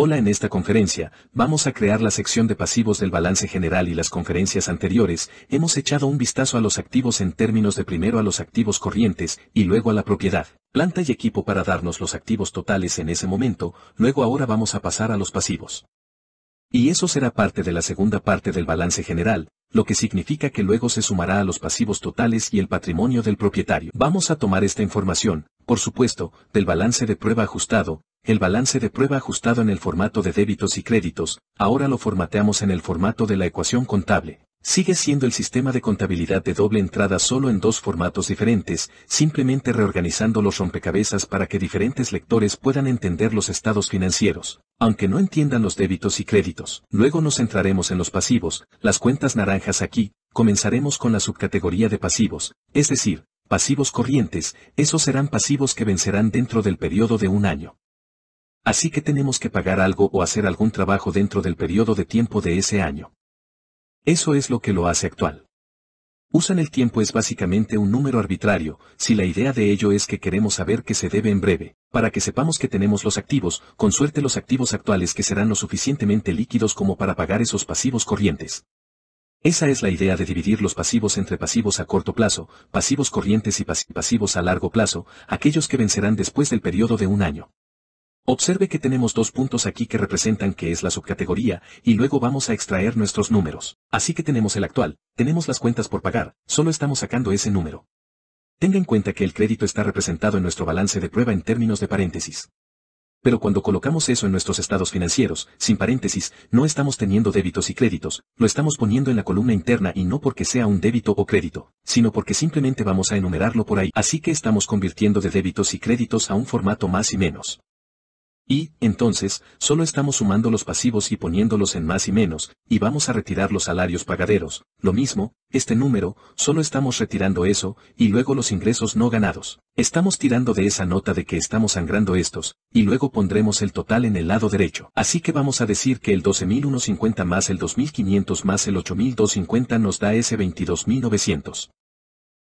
Hola en esta conferencia, vamos a crear la sección de pasivos del balance general y las conferencias anteriores, hemos echado un vistazo a los activos en términos de primero a los activos corrientes y luego a la propiedad, planta y equipo para darnos los activos totales en ese momento, luego ahora vamos a pasar a los pasivos. Y eso será parte de la segunda parte del balance general, lo que significa que luego se sumará a los pasivos totales y el patrimonio del propietario. Vamos a tomar esta información, por supuesto, del balance de prueba ajustado, el balance de prueba ajustado en el formato de débitos y créditos, ahora lo formateamos en el formato de la ecuación contable sigue siendo el sistema de contabilidad de doble entrada solo en dos formatos diferentes, simplemente reorganizando los rompecabezas para que diferentes lectores puedan entender los estados financieros, aunque no entiendan los débitos y créditos. Luego nos centraremos en los pasivos, las cuentas naranjas aquí, comenzaremos con la subcategoría de pasivos, es decir, pasivos corrientes, esos serán pasivos que vencerán dentro del periodo de un año. Así que tenemos que pagar algo o hacer algún trabajo dentro del periodo de tiempo de ese año. Eso es lo que lo hace actual. Usan el tiempo es básicamente un número arbitrario, si la idea de ello es que queremos saber qué se debe en breve, para que sepamos que tenemos los activos, con suerte los activos actuales que serán lo suficientemente líquidos como para pagar esos pasivos corrientes. Esa es la idea de dividir los pasivos entre pasivos a corto plazo, pasivos corrientes y pasivos a largo plazo, aquellos que vencerán después del periodo de un año. Observe que tenemos dos puntos aquí que representan que es la subcategoría, y luego vamos a extraer nuestros números. Así que tenemos el actual, tenemos las cuentas por pagar, solo estamos sacando ese número. Tenga en cuenta que el crédito está representado en nuestro balance de prueba en términos de paréntesis. Pero cuando colocamos eso en nuestros estados financieros, sin paréntesis, no estamos teniendo débitos y créditos, lo estamos poniendo en la columna interna y no porque sea un débito o crédito, sino porque simplemente vamos a enumerarlo por ahí. Así que estamos convirtiendo de débitos y créditos a un formato más y menos. Y, entonces, solo estamos sumando los pasivos y poniéndolos en más y menos, y vamos a retirar los salarios pagaderos. Lo mismo, este número, solo estamos retirando eso, y luego los ingresos no ganados. Estamos tirando de esa nota de que estamos sangrando estos, y luego pondremos el total en el lado derecho. Así que vamos a decir que el 12.150 más el 2.500 más el 8.250 nos da ese 22.900.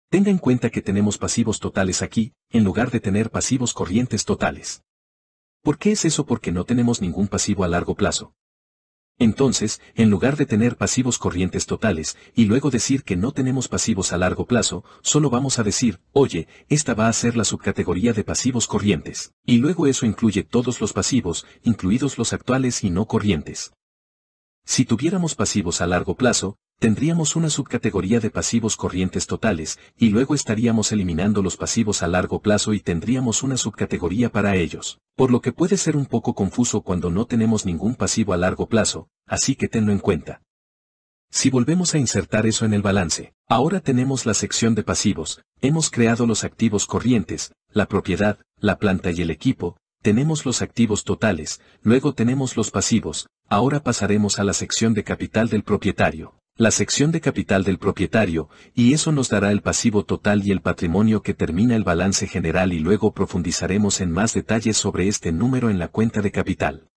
Tenga en cuenta que tenemos pasivos totales aquí, en lugar de tener pasivos corrientes totales. ¿Por qué es eso? Porque no tenemos ningún pasivo a largo plazo. Entonces, en lugar de tener pasivos corrientes totales, y luego decir que no tenemos pasivos a largo plazo, solo vamos a decir, oye, esta va a ser la subcategoría de pasivos corrientes. Y luego eso incluye todos los pasivos, incluidos los actuales y no corrientes. Si tuviéramos pasivos a largo plazo, tendríamos una subcategoría de pasivos corrientes totales, y luego estaríamos eliminando los pasivos a largo plazo y tendríamos una subcategoría para ellos, por lo que puede ser un poco confuso cuando no tenemos ningún pasivo a largo plazo, así que tenlo en cuenta. Si volvemos a insertar eso en el balance, ahora tenemos la sección de pasivos, hemos creado los activos corrientes, la propiedad, la planta y el equipo, tenemos los activos totales, luego tenemos los pasivos, ahora pasaremos a la sección de capital del propietario, la sección de capital del propietario, y eso nos dará el pasivo total y el patrimonio que termina el balance general y luego profundizaremos en más detalles sobre este número en la cuenta de capital.